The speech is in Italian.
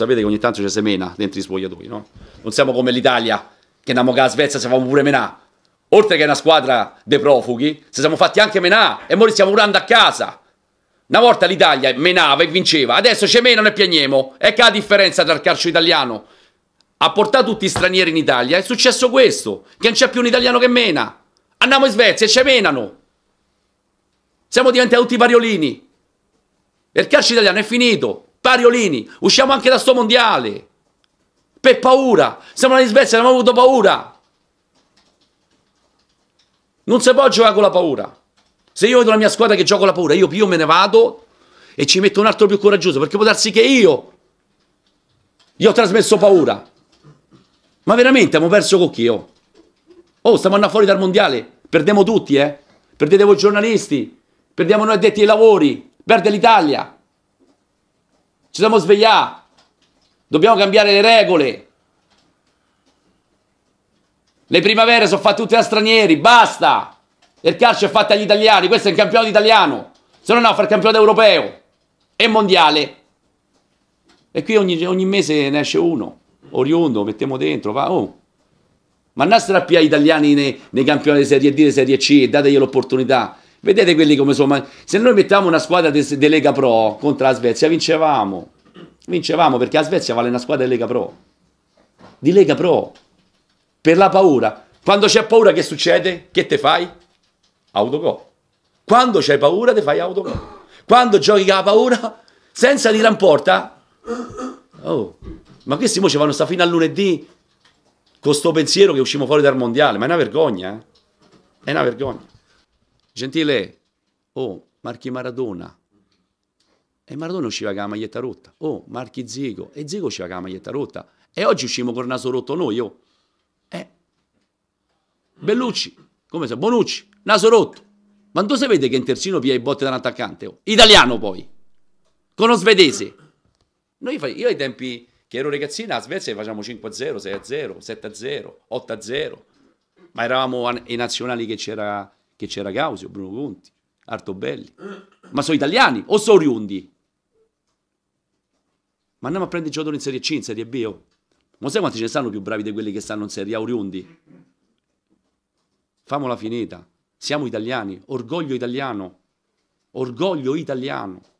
Sapete che ogni tanto ci semena dentro gli spogliatoi, no? Non siamo come l'Italia, che andiamo con la Svezia e siamo pure menà. Oltre che una squadra dei profughi, ci siamo fatti anche menà e ora stiamo urando a casa. Una volta l'Italia menava e vinceva, adesso ci menano e piagnemo. Ecco la differenza tra il calcio italiano? Ha portato tutti stranieri in Italia, è successo questo, che non c'è più un italiano che mena. Andiamo in Svezia e ci menano. Siamo diventati tutti variolini. E il calcio italiano è finito. Pariolini, usciamo anche da sto mondiale. Per paura, siamo andati in Svezia, abbiamo avuto paura. Non si può giocare con la paura. Se io vedo la mia squadra che gioco con la paura, io, più me ne vado e ci metto un altro più coraggioso, perché può darsi che io gli ho trasmesso paura. Ma veramente abbiamo perso con chi? io? Oh? oh stiamo andando fuori dal mondiale, perdiamo tutti, eh? Perdetevo i giornalisti, perdiamo noi addetti ai lavori, perde l'Italia. Ci siamo svegliati. Dobbiamo cambiare le regole. Le primavere sono fatte tutte da stranieri, basta! Il calcio è fatto agli italiani, questo è il campionato italiano. Se no no, fa il campionato europeo e mondiale. E qui ogni, ogni mese ne esce uno, oriundo, mettiamo dentro, va, oh. Ma non a più agli italiani nei, nei campionati di Serie D e Serie C e dategli l'opportunità. Vedete quelli come sono. Se noi mettiamo una squadra di de- Lega Pro contro la Svezia, vincevamo. Vincevamo perché la Svezia vale una squadra di Lega Pro. Di Lega Pro. Per la paura. Quando c'è paura che succede? Che te fai? Autogol. Quando c'hai paura te fai autogol. Quando giochi con la paura, senza di gran porta. Oh. Ma questi mo ci vanno sta fino a lunedì con sto pensiero che usciamo fuori dal mondiale. Ma è una vergogna. Eh? È una vergogna. Gentile, oh, marchi Maradona. E Maradona usciva con la maglietta rotta. Oh, marchi Zigo. E Zigo usciva con la maglietta rotta. E oggi uscimo col naso rotto noi, oh. Eh. Bellucci, come se Bonucci, naso rotto. Ma tu sapete che in terzino pia i botte da un attaccante? Oh. Italiano poi. Con lo svedese. Noi, io ai tempi che ero ragazzina a Svezia facciamo 5-0, 6-0, 7-0, 8-0. Ma eravamo ai nazionali che c'era che c'era Gausio, Bruno Conti, Artobelli. Ma sono italiani o sono oriundi? Ma andiamo a prendere i giocatori in Serie C, in Serie B, oh. Ma sai quanti ce ne stanno più bravi di quelli che stanno in Serie A oriundi? Famola finita. Siamo italiani, orgoglio italiano. Orgoglio italiano.